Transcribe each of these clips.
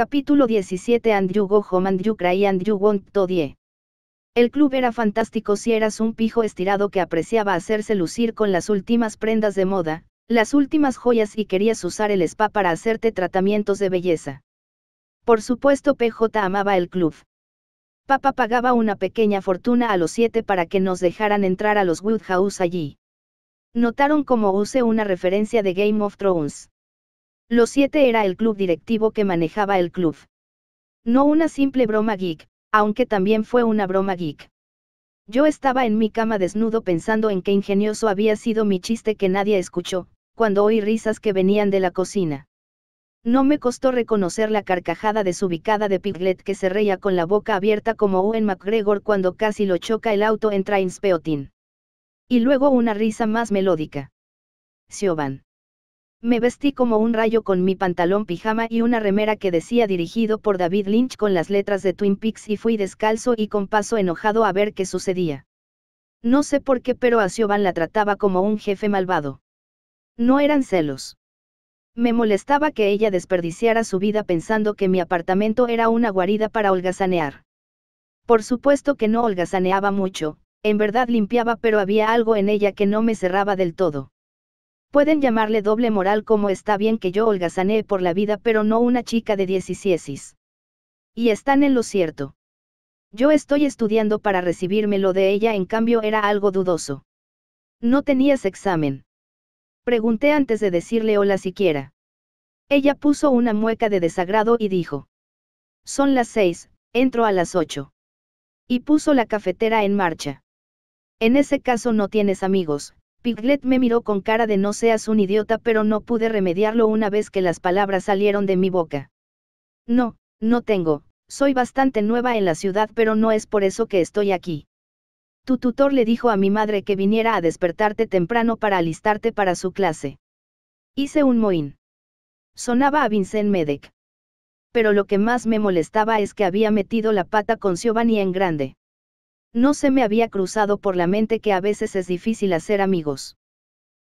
Capítulo 17 Andrew go home Andrew cry Andrew Won't to die. El club era fantástico si eras un pijo estirado que apreciaba hacerse lucir con las últimas prendas de moda, las últimas joyas y querías usar el spa para hacerte tratamientos de belleza. Por supuesto PJ amaba el club. Papá pagaba una pequeña fortuna a los siete para que nos dejaran entrar a los Woodhouse allí. Notaron como use una referencia de Game of Thrones. Los siete era el club directivo que manejaba el club. No una simple broma geek, aunque también fue una broma geek. Yo estaba en mi cama desnudo pensando en qué ingenioso había sido mi chiste que nadie escuchó, cuando oí risas que venían de la cocina. No me costó reconocer la carcajada desubicada de Piglet que se reía con la boca abierta como Owen McGregor cuando casi lo choca el auto en Trainspotting. Y luego una risa más melódica. Siobhan. Me vestí como un rayo con mi pantalón pijama y una remera que decía dirigido por David Lynch con las letras de Twin Peaks y fui descalzo y con paso enojado a ver qué sucedía. No sé por qué, pero a Siobhan la trataba como un jefe malvado. No eran celos. Me molestaba que ella desperdiciara su vida pensando que mi apartamento era una guarida para holgazanear. Por supuesto que no holgazaneaba mucho, en verdad limpiaba, pero había algo en ella que no me cerraba del todo. Pueden llamarle doble moral como está bien que yo holgazané por la vida pero no una chica de diecisiesis. Y están en lo cierto. Yo estoy estudiando para recibirme lo de ella en cambio era algo dudoso. ¿No tenías examen? Pregunté antes de decirle hola siquiera. Ella puso una mueca de desagrado y dijo. Son las seis, entro a las ocho. Y puso la cafetera en marcha. En ese caso no tienes amigos, Piglet me miró con cara de no seas un idiota, pero no pude remediarlo una vez que las palabras salieron de mi boca. No, no tengo, soy bastante nueva en la ciudad, pero no es por eso que estoy aquí. Tu tutor le dijo a mi madre que viniera a despertarte temprano para alistarte para su clase. Hice un mohín. Sonaba a Vincent Medek. Pero lo que más me molestaba es que había metido la pata con Giovanni en grande. No se me había cruzado por la mente que a veces es difícil hacer amigos.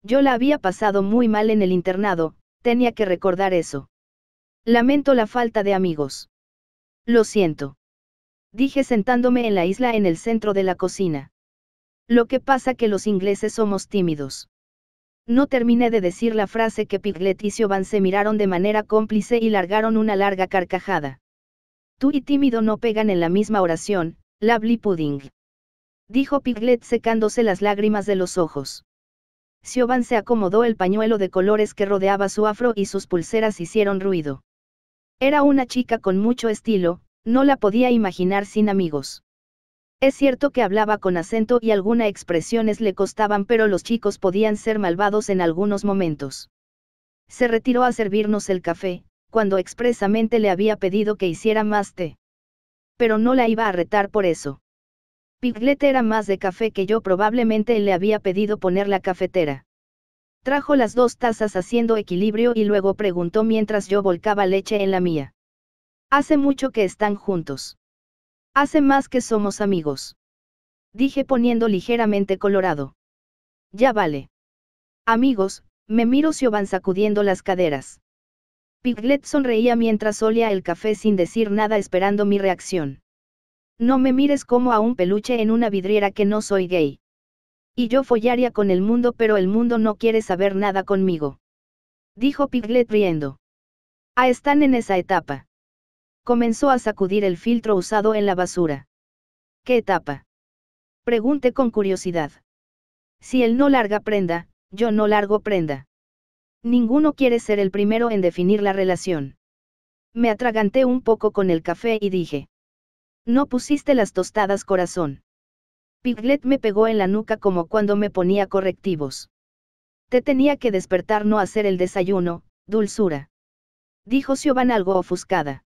Yo la había pasado muy mal en el internado, tenía que recordar eso. Lamento la falta de amigos. Lo siento. Dije sentándome en la isla en el centro de la cocina. Lo que pasa que los ingleses somos tímidos. No terminé de decir la frase que Piglet y Siobhan se miraron de manera cómplice y largaron una larga carcajada. Tú y tímido no pegan en la misma oración, Lovely pudding. Dijo Piglet secándose las lágrimas de los ojos. Siobhan se acomodó el pañuelo de colores que rodeaba su afro y sus pulseras hicieron ruido. Era una chica con mucho estilo, no la podía imaginar sin amigos. Es cierto que hablaba con acento y algunas expresiones le costaban, pero los chicos podían ser malvados en algunos momentos. Se retiró a servirnos el café, cuando expresamente le había pedido que hiciera más té pero no la iba a retar por eso. Piglet era más de café que yo, probablemente le había pedido poner la cafetera. Trajo las dos tazas haciendo equilibrio y luego preguntó mientras yo volcaba leche en la mía. Hace mucho que están juntos. Hace más que somos amigos. Dije poniendo ligeramente colorado. Ya vale. Amigos, me miro si van sacudiendo las caderas. Piglet sonreía mientras olía el café sin decir nada esperando mi reacción. No me mires como a un peluche en una vidriera que no soy gay. Y yo follaría con el mundo pero el mundo no quiere saber nada conmigo. Dijo Piglet riendo. Ah, están en esa etapa. Comenzó a sacudir el filtro usado en la basura. ¿Qué etapa? Pregunté con curiosidad. Si él no larga prenda, yo no largo prenda. Ninguno quiere ser el primero en definir la relación. Me atraganté un poco con el café y dije. No pusiste las tostadas corazón. Piglet me pegó en la nuca como cuando me ponía correctivos. Te tenía que despertar no hacer el desayuno, dulzura. Dijo Siobhan algo ofuscada.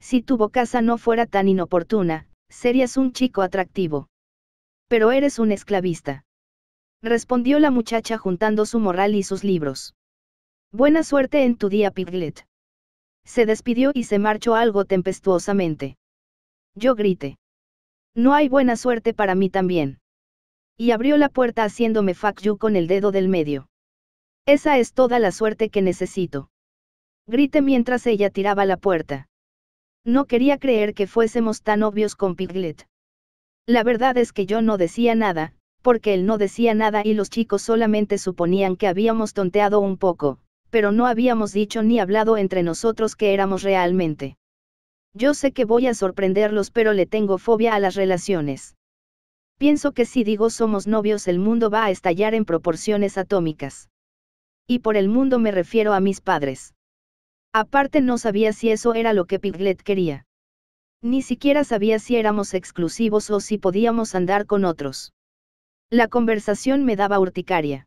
Si tu bocaza no fuera tan inoportuna, serías un chico atractivo. Pero eres un esclavista. Respondió la muchacha juntando su morral y sus libros. Buena suerte en tu día, Piglet. Se despidió y se marchó algo tempestuosamente. Yo grité. No hay buena suerte para mí también. Y abrió la puerta haciéndome fuck you con el dedo del medio. Esa es toda la suerte que necesito. Grité mientras ella tiraba la puerta. No quería creer que fuésemos tan obvios con Piglet. La verdad es que yo no decía nada, porque él no decía nada y los chicos solamente suponían que habíamos tonteado un poco, pero no habíamos dicho ni hablado entre nosotros que éramos realmente. Yo sé que voy a sorprenderlos, pero le tengo fobia a las relaciones. Pienso que si digo somos novios el mundo va a estallar en proporciones atómicas. Y por el mundo me refiero a mis padres. Aparte no sabía si eso era lo que Piglet quería. Ni siquiera sabía si éramos exclusivos o si podíamos andar con otros. La conversación me daba urticaria.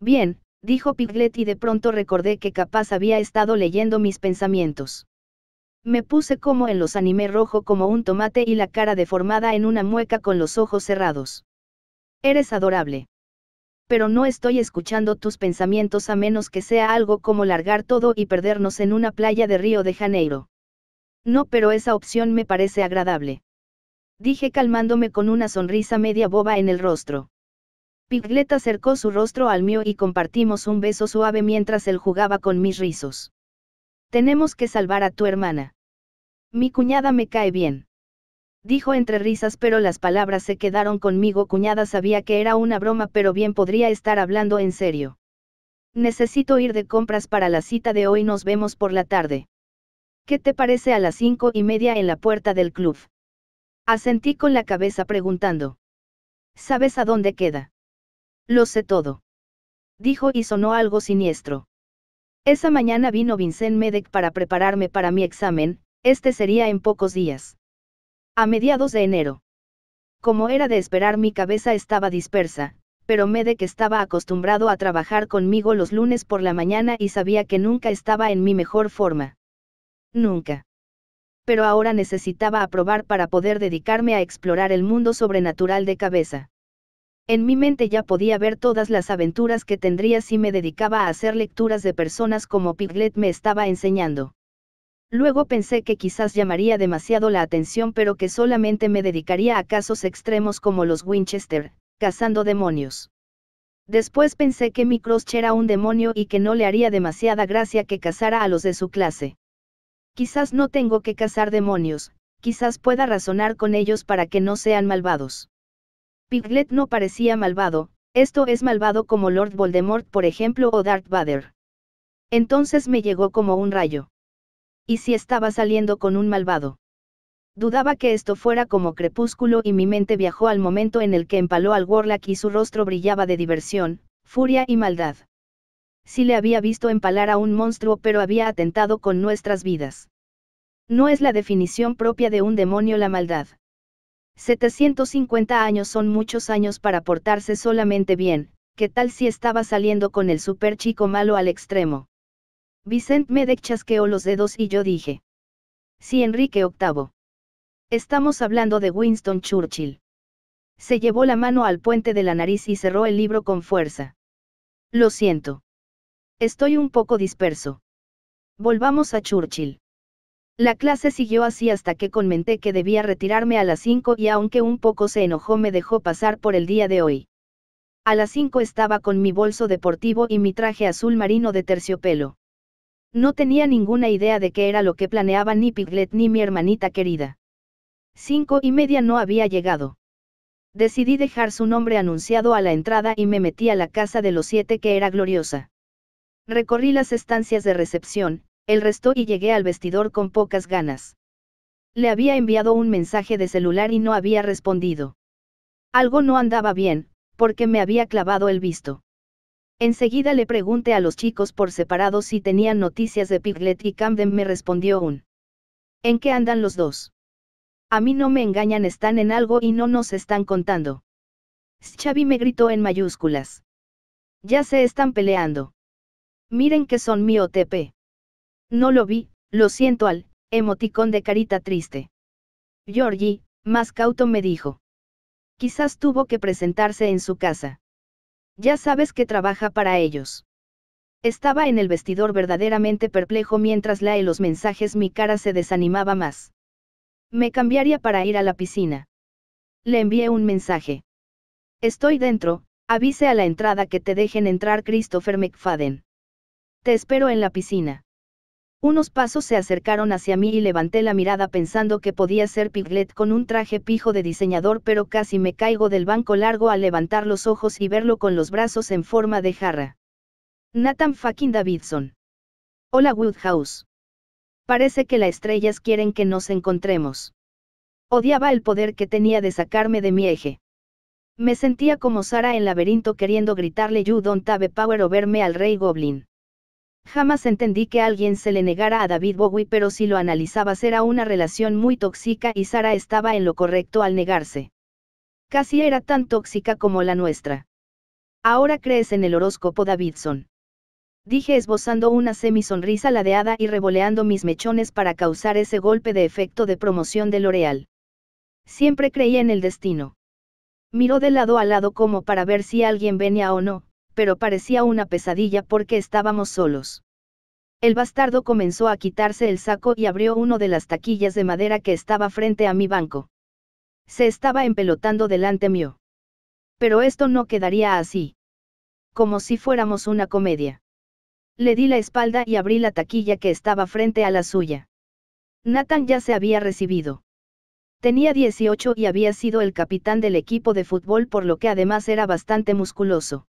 Bien, dijo Piglet y de pronto recordé que capaz había estado leyendo mis pensamientos. Me puse como en los animé rojo como un tomate y la cara deformada en una mueca con los ojos cerrados. Eres adorable. Pero no estoy escuchando tus pensamientos a menos que sea algo como largar todo y perdernos en una playa de Río de Janeiro. No, pero esa opción me parece agradable. Dije calmándome con una sonrisa media boba en el rostro. Piglet acercó su rostro al mío y compartimos un beso suave mientras él jugaba con mis rizos. Tenemos que salvar a tu hermana. Mi cuñada me cae bien. Dijo entre risas pero las palabras se quedaron conmigo. Cuñada sabía que era una broma pero bien podría estar hablando en serio. Necesito ir de compras para la cita de hoy. Nos vemos por la tarde. ¿Qué te parece a las cinco y media en la puerta del club? Asentí con la cabeza preguntando. ¿Sabes a dónde queda? Lo sé todo. Dijo y sonó algo siniestro. Esa mañana vino Vincent Medec para prepararme para mi examen, este sería en pocos días. A mediados de enero. Como era de esperar mi cabeza estaba dispersa, pero Medec estaba acostumbrado a trabajar conmigo los lunes por la mañana y sabía que nunca estaba en mi mejor forma. Nunca. Pero ahora necesitaba aprobar para poder dedicarme a explorar el mundo sobrenatural de cabeza. En mi mente ya podía ver todas las aventuras que tendría si me dedicaba a hacer lecturas de personas como Piglet me estaba enseñando. Luego pensé que quizás llamaría demasiado la atención pero que solamente me dedicaría a casos extremos como los Winchester, cazando demonios. Después pensé que mi Cross era un demonio y que no le haría demasiada gracia que cazara a los de su clase. Quizás no tengo que cazar demonios, quizás pueda razonar con ellos para que no sean malvados. Piglet no parecía malvado, esto es malvado como Lord Voldemort por ejemplo o Darth Vader. Entonces me llegó como un rayo. ¿Y si estaba saliendo con un malvado? Dudaba que esto fuera como crepúsculo y mi mente viajó al momento en el que empaló al Warlock y su rostro brillaba de diversión, furia y maldad. Sí le había visto empalar a un monstruo pero había atentado con nuestras vidas. No es la definición propia de un demonio la maldad. 750 años son muchos años para portarse solamente bien, ¿qué tal si estaba saliendo con el super chico malo al extremo? Vicent Medec chasqueó los dedos y yo dije. Sí, Enrique VIII. Estamos hablando de Winston Churchill. Se llevó la mano al puente de la nariz y cerró el libro con fuerza. Lo siento. Estoy un poco disperso. Volvamos a Churchill. La clase siguió así hasta que comenté que debía retirarme a las 5 y aunque un poco se enojó me dejó pasar por el día de hoy. A las 5 estaba con mi bolso deportivo y mi traje azul marino de terciopelo. No tenía ninguna idea de qué era lo que planeaba ni Piglet ni mi hermanita querida. Cinco y media no había llegado. Decidí dejar su nombre anunciado a la entrada y me metí a la casa de los siete que era gloriosa. Recorrí las estancias de recepción, el resto y llegué al vestidor con pocas ganas. Le había enviado un mensaje de celular y no había respondido. Algo no andaba bien, porque me había clavado el visto. Enseguida le pregunté a los chicos por separado si tenían noticias de Piglet y Camden me respondió un. ¿En qué andan los dos? A mí no me engañan, están en algo y no nos están contando. Xavi me gritó en mayúsculas. Ya se están peleando. Miren que son mi OTP. No lo vi, lo siento al, emoticón de carita triste. Georgie, más cauto me dijo. Quizás tuvo que presentarse en su casa. Ya sabes que trabaja para ellos. Estaba en el vestidor verdaderamente perplejo mientras lae los mensajes mi cara se desanimaba más. Me cambiaría para ir a la piscina. Le envié un mensaje. Estoy dentro, avise a la entrada que te dejen entrar Christopher McFadden. Te espero en la piscina. Unos pasos se acercaron hacia mí y levanté la mirada pensando que podía ser Piglet con un traje pijo de diseñador pero casi me caigo del banco largo al levantar los ojos y verlo con los brazos en forma de jarra. Nathan fucking Davidson. Hola Woodhouse. Parece que las estrellas quieren que nos encontremos. Odiaba el poder que tenía de sacarme de mi eje. Me sentía como Sara en laberinto queriendo gritarle You don't have power o verme al rey Goblin. Jamás entendí que alguien se le negara a David Bowie, pero si lo analizabas era una relación muy tóxica y Sara estaba en lo correcto al negarse. Casi era tan tóxica como la nuestra. Ahora crees en el horóscopo Davidson. Dije esbozando una semisonrisa ladeada y revoleando mis mechones para causar ese golpe de efecto de promoción de L'Oreal. Siempre creí en el destino. Miró de lado a lado como para ver si alguien venía o no, pero parecía una pesadilla porque estábamos solos. El bastardo comenzó a quitarse el saco y abrió uno de las taquillas de madera que estaba frente a mi banco. Se estaba empelotando delante mío. Pero esto no quedaría así. Como si fuéramos una comedia. Le di la espalda y abrí la taquilla que estaba frente a la suya. Nathan ya se había recibido. Tenía 18 y había sido el capitán del equipo de fútbol por lo que además era bastante musculoso.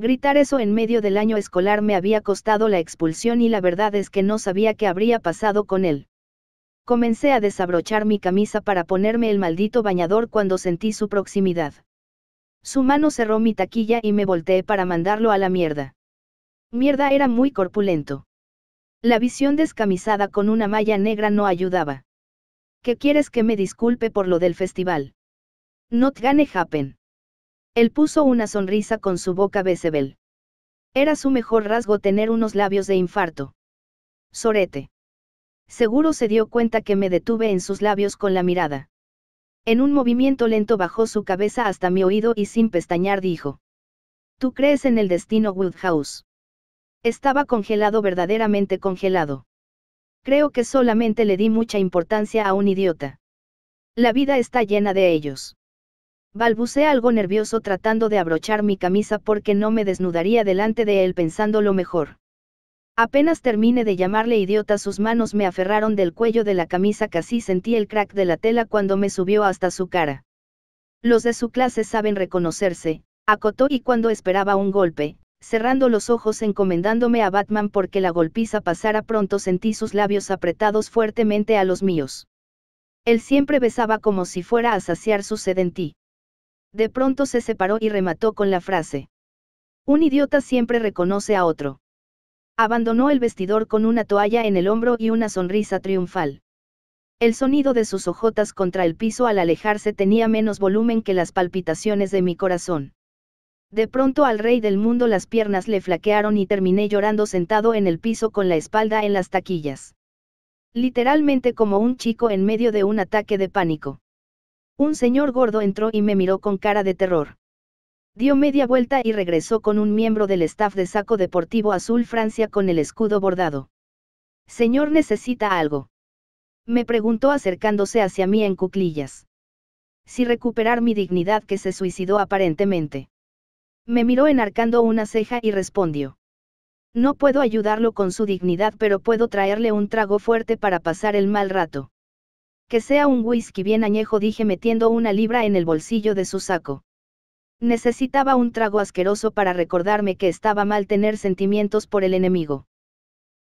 Gritar eso en medio del año escolar me había costado la expulsión y la verdad es que no sabía qué habría pasado con él. Comencé a desabrochar mi camisa para ponerme el maldito bañador cuando sentí su proximidad. Su mano cerró mi taquilla y me volteé para mandarlo a la mierda. Mierda era muy corpulento. La visión descamisada con una malla negra no ayudaba. ¿Qué quieres que me disculpe por lo del festival? Not gane happen. Él puso una sonrisa con su boca Becebel. Era su mejor rasgo tener unos labios de infarto. Sorete. Seguro se dio cuenta que me detuve en sus labios con la mirada. En un movimiento lento bajó su cabeza hasta mi oído y sin pestañear dijo. Tú crees en el destino Woodhouse. Estaba congelado verdaderamente congelado. Creo que solamente le di mucha importancia a un idiota. La vida está llena de ellos. Balbucé algo nervioso tratando de abrochar mi camisa porque no me desnudaría delante de él pensando lo mejor. Apenas terminé de llamarle idiota sus manos me aferraron del cuello de la camisa casi sentí el crack de la tela cuando me subió hasta su cara. Los de su clase saben reconocerse, acotó y cuando esperaba un golpe, cerrando los ojos encomendándome a Batman porque la golpiza pasara pronto sentí sus labios apretados fuertemente a los míos. Él siempre besaba como si fuera a saciar su sed en ti. De pronto se separó y remató con la frase. Un idiota siempre reconoce a otro. Abandonó el vestidor con una toalla en el hombro y una sonrisa triunfal. El sonido de sus ojotas contra el piso al alejarse tenía menos volumen que las palpitaciones de mi corazón. De pronto al rey del mundo las piernas le flaquearon y terminé llorando sentado en el piso con la espalda en las taquillas. Literalmente como un chico en medio de un ataque de pánico. Un señor gordo entró y me miró con cara de terror. Dio media vuelta y regresó con un miembro del staff de saco deportivo azul Francia con el escudo bordado. Señor necesita algo. Me preguntó acercándose hacia mí en cuclillas. Si recuperar mi dignidad que se suicidó aparentemente. Me miró enarcando una ceja y respondió. No puedo ayudarlo con su dignidad pero puedo traerle un trago fuerte para pasar el mal rato. Que sea un whisky bien añejo, dije metiendo una libra en el bolsillo de su saco. Necesitaba un trago asqueroso para recordarme que estaba mal tener sentimientos por el enemigo.